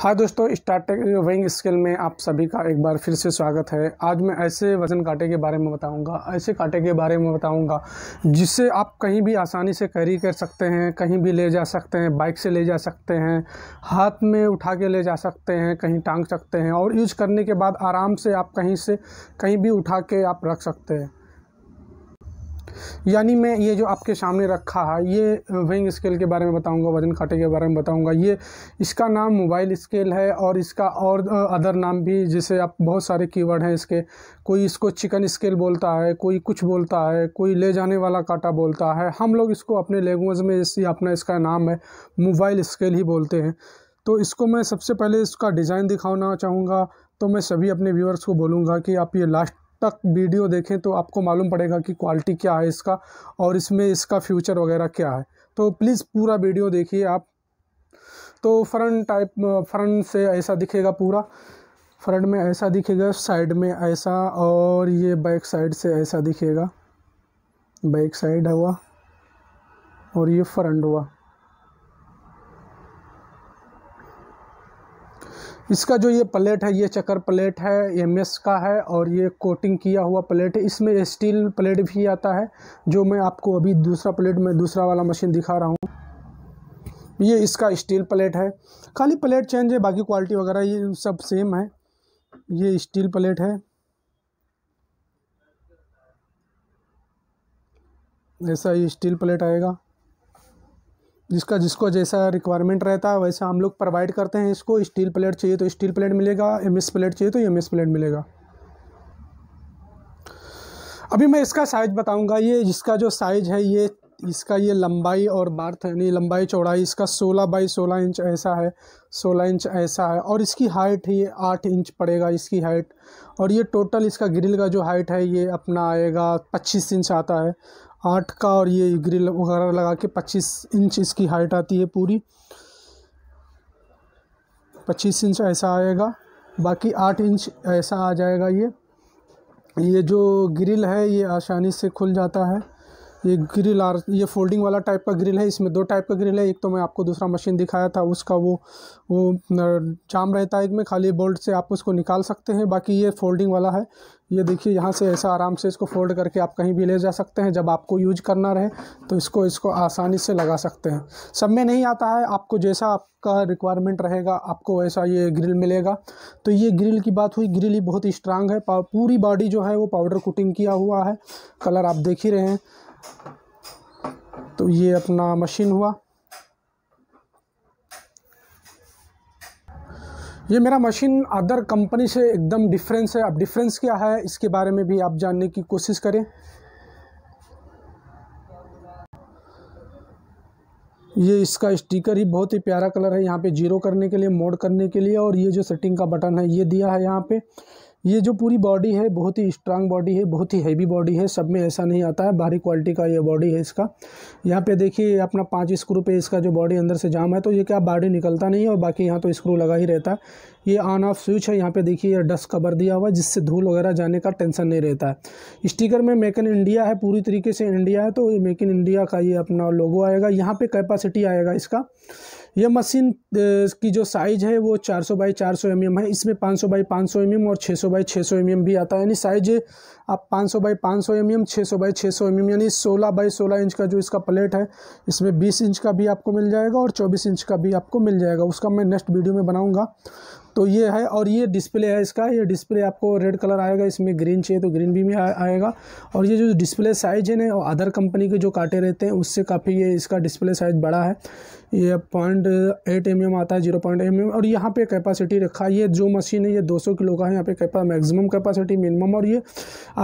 हाँ दोस्तों starting weighing scale में आप सभी का एक बार फिर से स्वागत है आज मैं ऐसे वजन काटे के बारे में बताऊंगा ऐसे काटे के बारे में बताऊंगा जिससे आप कहीं भी आसानी से कैरी कर सकते हैं कहीं भी ले जा सकते हैं बाइक से ले जा सकते हैं हाथ में उठा के ले जा सकते हैं कहीं टांग सकते हैं और यूज करने के बाद आराम से आप कहीं से कहीं भी उठा के आप रख सकते हैं यानी मैं ये जो आपके सामने रखा है ये वेइंग स्केल के बारे में बताऊंगा वजन काटे के बारे में बताऊंगा ये इसका नाम मोबाइल स्केल है और इसका और अदर नाम भी जैसे आप बहुत सारे कीवर्ड हैं इसके कोई इसको चिकन स्केल बोलता है कोई कुछ बोलता है कोई ले जाने वाला काटा बोलता है हम लोग इसको अपने लैंग्वेज में अपना इसका नाम है मोबाइल स्केल ही बोलते हैं तो इसको मैं सबसे पहले इसका डिज़ाइन दिखाना चाहूँगा तो मैं सभी अपने व्यूअर्स को बोलूँगा कि आप ये लास्ट तक वीडियो देखें तो आपको मालूम पड़ेगा कि क्वालिटी क्या है इसका और इसमें इसका फ्यूचर वगैरह क्या है तो प्लीज़ पूरा वीडियो देखिए आप तो फ्रंट टाइप फ्रंट से ऐसा दिखेगा पूरा फ्रंट में ऐसा दिखेगा साइड में ऐसा और ये बैक साइड से ऐसा दिखेगा बैक साइड हुआ और ये फ्रंट हुआ इसका जो ये प्लेट है ये चक्कर प्लेट है एम एस का है और ये कोटिंग किया हुआ प्लेट है इसमें स्टील प्लेट भी आता है जो मैं आपको अभी दूसरा प्लेट में दूसरा वाला मशीन दिखा रहा हूँ ये इसका स्टील प्लेट है खाली प्लेट चेंज है बाकी क्वालिटी वगैरह ये सब सेम है ये स्टील प्लेट है ऐसा ये स्टील प्लेट आएगा जिसका जिसको जैसा रिक्वायरमेंट रहता है वैसा हम लोग प्रोवाइड करते हैं इसको स्टील प्लेट चाहिए तो स्टील प्लेट मिलेगा एम एस प्लेट चाहिए तो एम एस प्लेट मिलेगा अभी मैं इसका साइज बताऊंगा ये इसका जो साइज है ये इसका ये लंबाई और बार्थ है नहीं लंबाई चौड़ाई इसका 16 बाई 16 इंच ऐसा है 16 इंच ऐसा है और इसकी हाइट ये 8 इंच पड़ेगा इसकी हाइट और ये टोटल इसका ग्रिल का जो हाइट है ये अपना आएगा 25 इंच आता है आठ का और ये ग्रिल वगैरह लगा के पच्चीस इंच इसकी हाइट आती है पूरी पच्चीस इंच ऐसा आएगा बाकी आठ इंच ऐसा आ जाएगा ये ये जो ग्रिल है ये आसानी से खुल जाता है ये ग्रिल आर ये फोल्डिंग वाला टाइप का ग्रिल है इसमें दो टाइप का ग्रिल है एक तो मैं आपको दूसरा मशीन दिखाया था उसका वो वो जाम रहता है एक में खाली बोल्ट से आप उसको निकाल सकते हैं बाकी ये फोल्डिंग वाला है ये देखिए यहाँ से ऐसा आराम से इसको फोल्ड करके आप कहीं भी ले जा सकते हैं जब आपको यूज करना रहे तो इसको इसको आसानी से लगा सकते हैं सब में नहीं आता है आपको जैसा आपका रिक्वायरमेंट रहेगा आपको वैसा ये ग्रिल मिलेगा तो ये ग्रिल की बात हुई ग्रिल ही बहुत स्ट्रांग है पूरी बॉडी जो है वो पाउडर कोटिंग किया हुआ है कलर आप देख ही रहे हैं तो ये अपना मशीन हुआ ये मेरा मशीन अदर कंपनी से एकदम डिफरेंस है अब डिफरेंस क्या है इसके बारे में भी आप जानने की कोशिश करें ये इसका स्टिकर ही बहुत ही प्यारा कलर है यहाँ पे जीरो करने के लिए मोड करने के लिए और ये जो सेटिंग का बटन है ये दिया है यहाँ पे ये जो पूरी बॉडी है बहुत ही स्ट्रांग बॉडी है बहुत ही हैवी बॉडी है सब में ऐसा नहीं आता है भारी क्वालिटी का ये बॉडी है इसका यहाँ पे देखिए अपना पाँच स्क्रू पे इसका जो बॉडी अंदर से जाम है तो ये क्या बॉडी निकलता नहीं है और बाकी यहाँ तो स्क्रू लगा ही रहता है ये ऑन ऑफ स्विच है यहाँ पे देखिए ये डस्ट कवर दिया हुआ है जिससे धूल वगैरह जाने का टेंशन नहीं रहता है स्टिकर में मेक इन इंडिया है पूरी तरीके से इंडिया है तो ये मेक इन इंडिया का ये अपना लोगो आएगा यहाँ पर कैपेसिटी आएगा इसका यह मशीन की जो साइज़ है वो 400 बाई 400 एम है इसमें 500 बाई 500 एम और 600 बाई छः सौ एम भी आता है यानी साइज आप 500 बाई पाँच एम छः 600 बाई छः सौ एम यानी 16 बाई 16 इंच का जो इसका प्लेट है इसमें 20 इंच का भी आपको मिल जाएगा और 24 इंच का भी आपको मिल जाएगा उसका मैं नेक्स्ट वीडियो में बनाऊँगा तो ये है और ये डिस्प्ले है इसका ये डिस्प्ले आपको रेड कलर आएगा इसमें ग्रीन चाहिए तो ग्रीन भी में आ, आएगा और ये जो डिस्प्ले साइज़ है ना अदर कंपनी के जो काटे रहते हैं उससे काफ़ी ये इसका डिस्प्ले साइज़ बड़ा है ये पॉइंट एट एम आता है जीरो पॉइंट एम और यहाँ पे कैपेसिटी रखा है ये जो मशीन है ये 200 किलो का है यहाँ पे कैपा मैक्सिमम कैपेसिटी मिनिमम और ये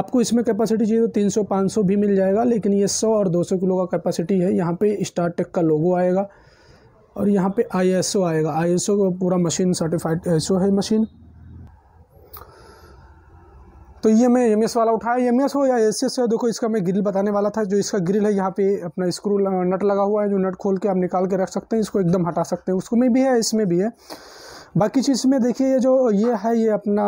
आपको इसमें कैपेसिटी चाहिए तो 300 500 भी मिल जाएगा लेकिन ये 100 और 200 किलो का कैपेसिटी है यहाँ पे स्टार टेक का लोगो आएगा और यहाँ पे आईएसओ आएगा आईएसओ का पूरा मशीन सर्टिफाइड ओ है मशीन तो ये मैं एम वाला उठाया एम हो या एस हो देखो इसका मैं ग्रिल बताने वाला था जो इसका ग्रिल है यहाँ पे अपना स्क्रू नट लगा हुआ है जो नट खोल के आप निकाल के रख सकते हैं इसको एकदम हटा सकते हैं उसको में भी है इसमें भी है बाकी चीज़ में देखिए ये जो ये है ये अपना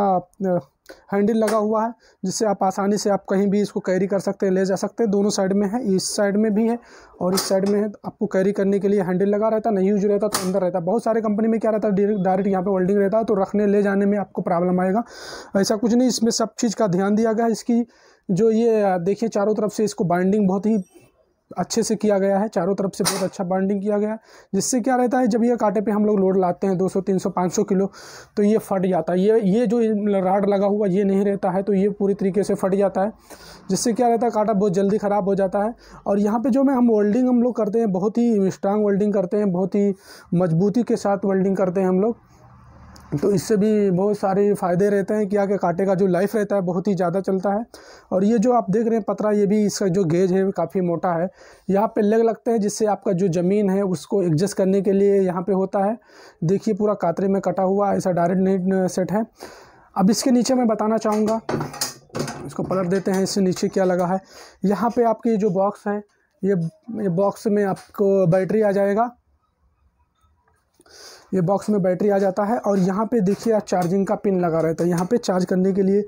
हैंडल लगा हुआ है जिससे आप आसानी से आप कहीं भी इसको कैरी कर सकते हैं ले जा सकते हैं दोनों साइड में है इस साइड में भी है और इस साइड में है तो आपको कैरी करने के लिए हैंडल लगा रहता नहीं यूज रहता तो अंदर रहता बहुत सारे कंपनी में क्या रहता है डायरेक्ट डायरेक्ट यहाँ पे वेल्डिंग रहता है तो रखने ले जाने में आपको प्रॉब्लम आएगा ऐसा कुछ नहीं इसमें सब चीज़ का ध्यान दिया गया इसकी जो ये देखिए चारों तरफ से इसको बाइंडिंग बहुत ही अच्छे से किया गया है चारों तरफ से बहुत अच्छा बाइंडिंग किया गया है जिससे क्या रहता है जब ये कांटे पे हम लोग लोड लाते हैं 200 300 500 किलो तो ये फट जाता है ये ये जो राड लगा हुआ ये नहीं रहता है तो ये पूरी तरीके से फट जाता है जिससे क्या रहता है कांटा बहुत जल्दी ख़राब हो जाता है और यहाँ पर जो मैं हम वेल्डिंग हम लोग करते हैं बहुत ही स्ट्रांग वेल्डिंग करते हैं बहुत ही मजबूती के साथ वेल्डिंग करते हैं हम लोग तो इससे भी बहुत सारे फ़ायदे रहते हैं क्या कि कांटे का जो लाइफ रहता है बहुत ही ज़्यादा चलता है और ये जो आप देख रहे हैं पतरा ये भी इसका जो गेज है काफ़ी मोटा है यहाँ पे लेग लगते हैं जिससे आपका जो ज़मीन है उसको एडजस्ट करने के लिए यहाँ पे होता है देखिए पूरा कातरे में कटा हुआ ऐसा डायरेक्ट नहीं सेट है अब इसके नीचे मैं बताना चाहूँगा इसको पलट देते हैं इससे नीचे क्या लगा है यहाँ पर आपके जो बॉक्स हैं ये बॉक्स में आपको बैटरी आ जाएगा ये बॉक्स में बैटरी आ जाता है और यहाँ पे देखिए आप चार्जिंग का पिन लगा रहता है यहाँ पे चार्ज करने के लिए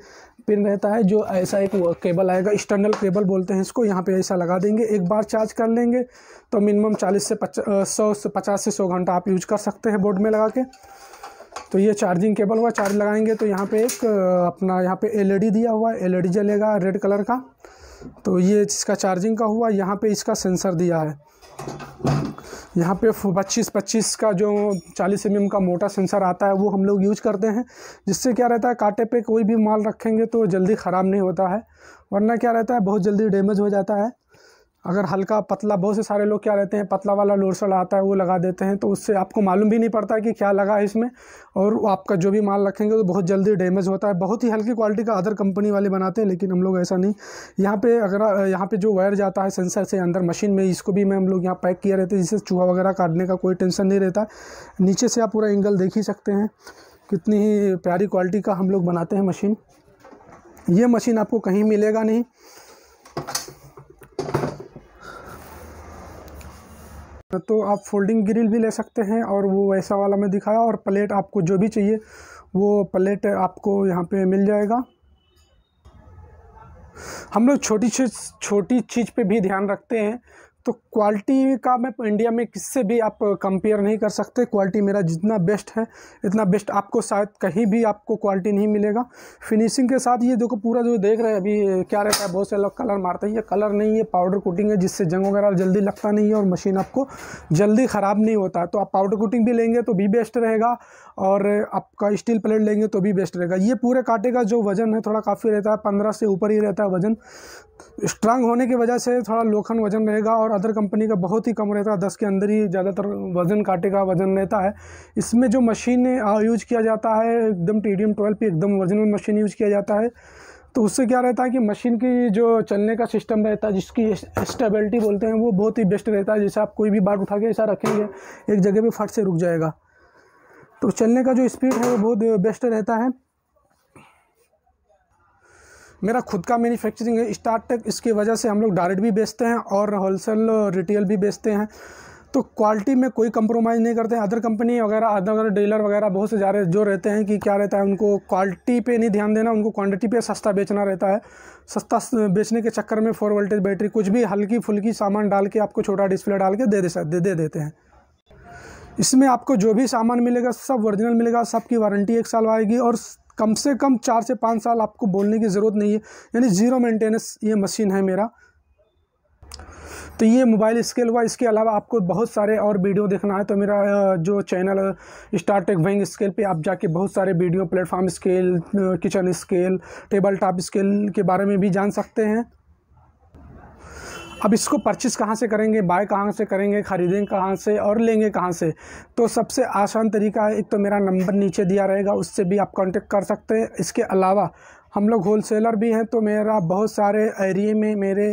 पिन रहता है जो ऐसा एक केबल आएगा एक्सटर्नल केबल बोलते हैं इसको यहाँ पे ऐसा लगा देंगे एक बार चार्ज कर लेंगे तो मिनिमम चालीस से पचास सौ से पचास से सौ घंटा आप यूज़ कर सकते हैं बोर्ड में लगा के तो ये चार्जिंग केबल हुआ चार्ज लगाएंगे तो यहाँ पर एक अपना यहाँ पर एल e दिया हुआ है एल e जलेगा रेड कलर का तो ये इसका चार्जिंग का हुआ यहाँ पर इसका सेंसर दिया है यहाँ पे 25 25 का जो 40 एम mm का मोटा सेंसर आता है वो हम लोग यूज करते हैं जिससे क्या रहता है कांटे पे कोई भी माल रखेंगे तो जल्दी ख़राब नहीं होता है वरना क्या रहता है बहुत जल्दी डैमेज हो जाता है अगर हल्का पतला बहुत से सारे लोग क्या रहते हैं पतला वाला लोरसल आता है वो लगा देते हैं तो उससे आपको मालूम भी नहीं पड़ता कि क्या लगा है इसमें और आपका जो भी माल रखेंगे तो बहुत जल्दी डैमेज होता है बहुत ही हल्की क्वालिटी का अदर कंपनी वाले बनाते हैं लेकिन हम लोग ऐसा नहीं यहाँ पर अगर यहाँ पर जो वायर जाता है सेंसर से अंदर मशीन में इसको भी मैं हम लोग यहाँ पैक किया रहते हैं जिससे चूहा वगैरह काटने का कोई टेंशन नहीं रहता नीचे से आप पूरा एंगल देख ही सकते हैं कितनी ही प्यारी क्वालिटी का हम लोग बनाते हैं मशीन ये मशीन आपको कहीं मिलेगा नहीं तो, तो आप फोल्डिंग ग्रिल भी ले सकते हैं और वो ऐसा वाला मैं दिखाया और प्लेट आपको जो भी चाहिए वो प्लेट आपको यहाँ पे मिल जाएगा हम लोग छोटी छोटी चीज़ पे भी ध्यान रखते हैं तो क्वालिटी का मैं इंडिया में किससे भी आप कंपेयर नहीं कर सकते क्वालिटी मेरा जितना बेस्ट है इतना बेस्ट आपको शायद कहीं भी आपको क्वालिटी नहीं मिलेगा फिनिशिंग के साथ ये देखो पूरा जो देख रहे हैं अभी क्या रहता है बहुत से लोग कलर मारते हैं ये कलर नहीं है पाउडर कोटिंग है जिससे जंग वगैरह जल्दी लगता नहीं है और मशीन आपको जल्दी ख़राब नहीं होता है तो आप पाउडर कोटिंग भी लेंगे तो भी बेस्ट रहेगा और आपका स्टील प्लेट लेंगे तो भी बेस्ट रहेगा ये पूरे काटे का जो वज़न है थोड़ा काफ़ी रहता है पंद्रह से ऊपर ही रहता है वज़न स्ट्रांग होने की वजह से थोड़ा लोखन वज़न रहेगा और अदर कंपनी का बहुत ही कम रहता है दस के अंदर ही ज़्यादातर वज़न काटे का वज़न रहता है इसमें जो मशीन यूज किया जाता है एकदम टी डी एम ट्वेल्व एकदम ओरिजिनल मशीन यूज किया जाता है तो उससे क्या रहता है कि मशीन की जो चलने का सिस्टम रहता है जिसकी स्टेबिलिटी बोलते हैं वो बहुत ही बेस्ट रहता है जैसे आप कोई भी बाट उठा के ऐसा रखेंगे एक जगह पर फट से रुक जाएगा तो चलने का जो स्पीड है वो बहुत बेस्ट रहता है मेरा खुद का मैन्युफैक्चरिंग है तक इसकी वजह से हम लोग डायरेक्ट भी बेचते हैं और होलसेल रिटेल भी बेचते हैं तो क्वालिटी में कोई कंप्रोमाइज़ नहीं करते हैं अदर कंपनी वगैरह अदर डीलर वगैरह बहुत से जा रहे जो रहते हैं कि क्या रहता है उनको क्वालिटी पे नहीं ध्यान देना उनको क्वांटिटी पे सस्ता बेचना रहता है सस्ता बेचने के चक्कर में फोर वोल्टेज बैटरी कुछ भी हल्की फुल्की सामान डाल के आपको छोटा डिस्प्ले डाल के दे दे दे, दे देते हैं इसमें आपको जो भी सामान मिलेगा सब ओरिजिनल मिलेगा सबकी वारंटी एक साल आएगी और कम से कम चार से पाँच साल आपको बोलने की ज़रूरत नहीं है यानी ज़ीरो मेंटेनेंस ये मशीन है मेरा तो ये मोबाइल स्केल हुआ इसके अलावा आपको बहुत सारे और वीडियो देखना है तो मेरा जो चैनल स्टार टेक वैंग स्केल पे आप जाके बहुत सारे video platform scale kitchen scale table top scale के बारे में भी जान सकते हैं अब इसको परचेस कहाँ से करेंगे बाय कहाँ से करेंगे ख़रीदेंगे कहाँ से और लेंगे कहाँ से तो सबसे आसान तरीका है एक तो मेरा नंबर नीचे दिया रहेगा उससे भी आप कांटेक्ट कर सकते हैं इसके अलावा हम लोग होलसेलर भी हैं तो मेरा बहुत सारे एरिए में मेरे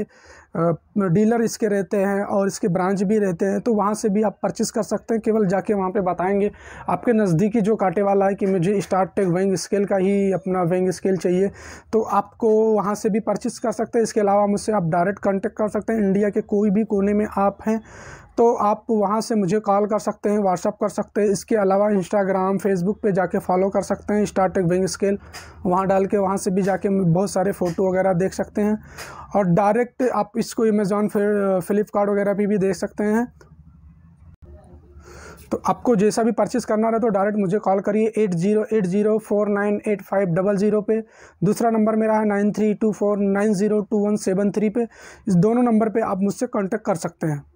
डीलर इसके रहते हैं और इसके ब्रांच भी रहते हैं तो वहाँ से भी आप परचेस कर सकते हैं केवल जाके वहाँ पे बताएंगे आपके नज़दीकी जो काटे वाला है कि मुझे स्टार्ट टेक वेंग स्केल का ही अपना वेंग स्केल चाहिए तो आपको वहाँ से भी परचेस कर सकते हैं इसके अलावा मुझसे आप डायरेक्ट कॉन्टेक्ट कर सकते हैं इंडिया के कोई भी कोने में आप हैं तो आप वहाँ से मुझे कॉल कर सकते हैं व्हाट्सअप कर सकते हैं इसके अलावा इंस्टाग्राम फेसबुक पे जाके फॉलो कर सकते हैं स्टार टेक विंग स्केल वहाँ डाल के वहाँ से भी जाके बहुत सारे फ़ोटो वगैरह देख सकते हैं और डायरेक्ट आप इसको अमेज़ॉन फिर फ्लिपकार्ट वगैरह पर भी देख सकते हैं तो आपको जैसा भी परचेज़ करना रहे तो डायरेक्ट मुझे कॉल करिए eight zero eight zero four nine eight five double zero पर दूसरा नंबर मेरा है nine three two four nine zero two one seven three पे इस दोनों नंबर पे आप मुझसे कांटेक्ट कर सकते हैं